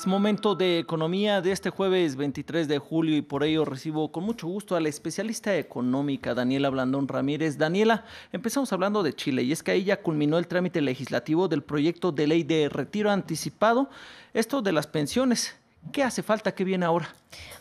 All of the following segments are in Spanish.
Es momento de economía de este jueves 23 de julio y por ello recibo con mucho gusto a la especialista económica Daniela Blandón Ramírez. Daniela, empezamos hablando de Chile y es que ahí ya culminó el trámite legislativo del proyecto de ley de retiro anticipado, esto de las pensiones. ¿Qué hace falta? ¿Qué viene ahora?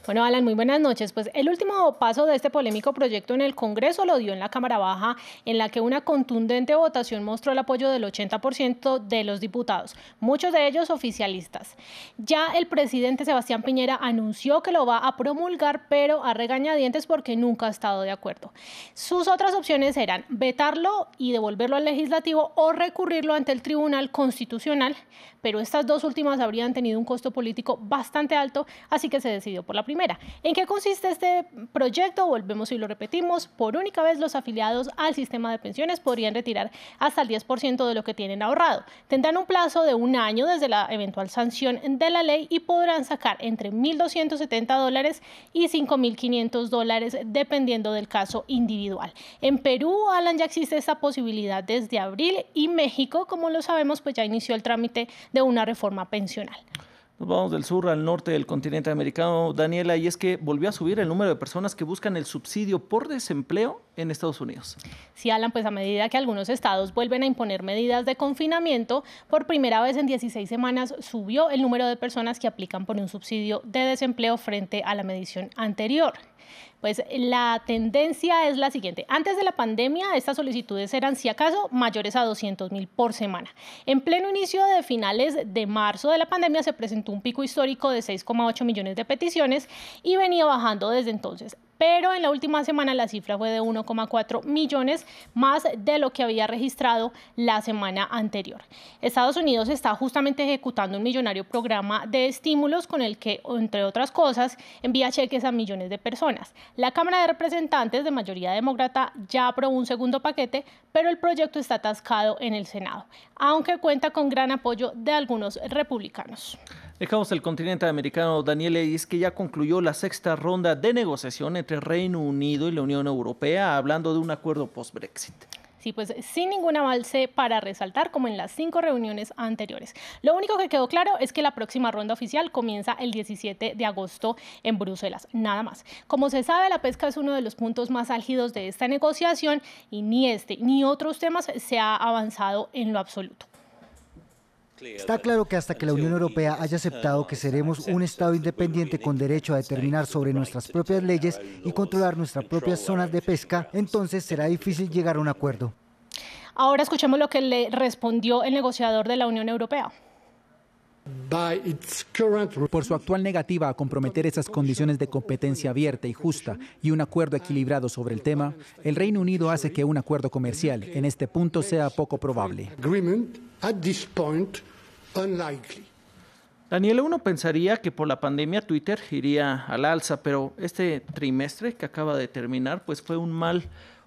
Bueno, Alan, muy buenas noches. Pues el último paso de este polémico proyecto en el Congreso lo dio en la Cámara Baja, en la que una contundente votación mostró el apoyo del 80% de los diputados, muchos de ellos oficialistas. Ya el presidente Sebastián Piñera anunció que lo va a promulgar, pero a regañadientes porque nunca ha estado de acuerdo. Sus otras opciones eran vetarlo y devolverlo al legislativo o recurrirlo ante el Tribunal Constitucional, pero estas dos últimas habrían tenido un costo político bastante bastante alto, así que se decidió por la primera. ¿En qué consiste este proyecto? Volvemos y lo repetimos. Por única vez los afiliados al sistema de pensiones podrían retirar hasta el 10% de lo que tienen ahorrado. Tendrán un plazo de un año desde la eventual sanción de la ley y podrán sacar entre 1.270 dólares y 5.500 dólares dependiendo del caso individual. En Perú, Alan, ya existe esta posibilidad desde abril y México, como lo sabemos, pues ya inició el trámite de una reforma pensional. Nos vamos del sur al norte del continente americano, Daniela, y es que volvió a subir el número de personas que buscan el subsidio por desempleo en Estados Unidos. Sí, Alan, pues a medida que algunos estados vuelven a imponer medidas de confinamiento, por primera vez en 16 semanas subió el número de personas que aplican por un subsidio de desempleo frente a la medición anterior. Pues la tendencia es la siguiente. Antes de la pandemia, estas solicitudes eran, si acaso, mayores a 200 mil por semana. En pleno inicio de finales de marzo de la pandemia se presentó un pico histórico de 6,8 millones de peticiones y venía bajando desde entonces pero en la última semana la cifra fue de 1,4 millones más de lo que había registrado la semana anterior. Estados Unidos está justamente ejecutando un millonario programa de estímulos con el que, entre otras cosas, envía cheques a millones de personas. La Cámara de Representantes de mayoría demócrata ya aprobó un segundo paquete, pero el proyecto está atascado en el Senado, aunque cuenta con gran apoyo de algunos republicanos. Dejamos el continente americano, Daniel, y que ya concluyó la sexta ronda de negociación entre Reino Unido y la Unión Europea, hablando de un acuerdo post-Brexit. Sí, pues sin ningún avance para resaltar como en las cinco reuniones anteriores. Lo único que quedó claro es que la próxima ronda oficial comienza el 17 de agosto en Bruselas, nada más. Como se sabe, la pesca es uno de los puntos más álgidos de esta negociación y ni este ni otros temas se ha avanzado en lo absoluto. Está claro que hasta que la Unión Europea haya aceptado que seremos un Estado independiente con derecho a determinar sobre nuestras propias leyes y controlar nuestras propias zonas de pesca, entonces será difícil llegar a un acuerdo. Ahora escuchemos lo que le respondió el negociador de la Unión Europea por su actual negativa a comprometer esas condiciones de competencia abierta y justa y un acuerdo equilibrado sobre el tema, el Reino Unido hace que un acuerdo comercial en este punto sea poco probable. Daniel, uno pensaría que por la pandemia Twitter iría al alza, pero este trimestre que acaba de terminar, pues fue un mal,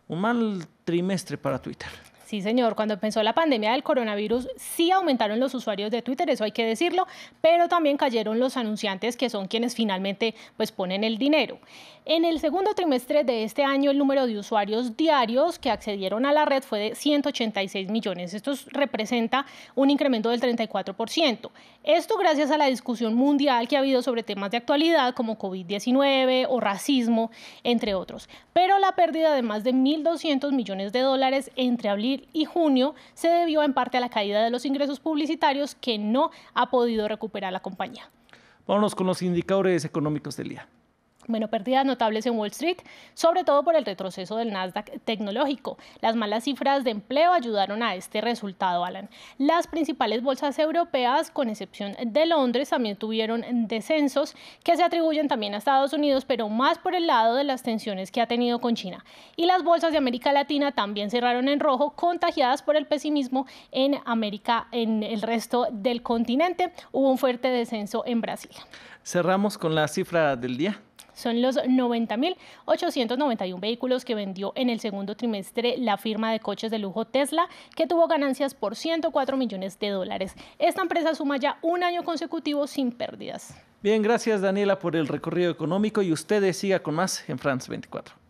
un mal trimestre para Twitter. Sí, señor. Cuando empezó la pandemia del coronavirus, sí aumentaron los usuarios de Twitter, eso hay que decirlo, pero también cayeron los anunciantes que son quienes finalmente pues, ponen el dinero. En el segundo trimestre de este año, el número de usuarios diarios que accedieron a la red fue de 186 millones. Esto representa un incremento del 34%. Esto gracias a la discusión mundial que ha habido sobre temas de actualidad como COVID-19 o racismo, entre otros. Pero la pérdida de más de 1.200 millones de dólares entre abril y junio se debió en parte a la caída de los ingresos publicitarios que no ha podido recuperar la compañía. Vámonos con los indicadores económicos del día. Bueno, pérdidas notables en Wall Street, sobre todo por el retroceso del Nasdaq tecnológico. Las malas cifras de empleo ayudaron a este resultado, Alan. Las principales bolsas europeas, con excepción de Londres, también tuvieron descensos que se atribuyen también a Estados Unidos, pero más por el lado de las tensiones que ha tenido con China. Y las bolsas de América Latina también cerraron en rojo, contagiadas por el pesimismo en América, en el resto del continente. Hubo un fuerte descenso en Brasil. Cerramos con la cifra del día. Son los 90.891 vehículos que vendió en el segundo trimestre la firma de coches de lujo Tesla, que tuvo ganancias por 104 millones de dólares. Esta empresa suma ya un año consecutivo sin pérdidas. Bien, gracias Daniela por el recorrido económico y ustedes siga con más en France 24.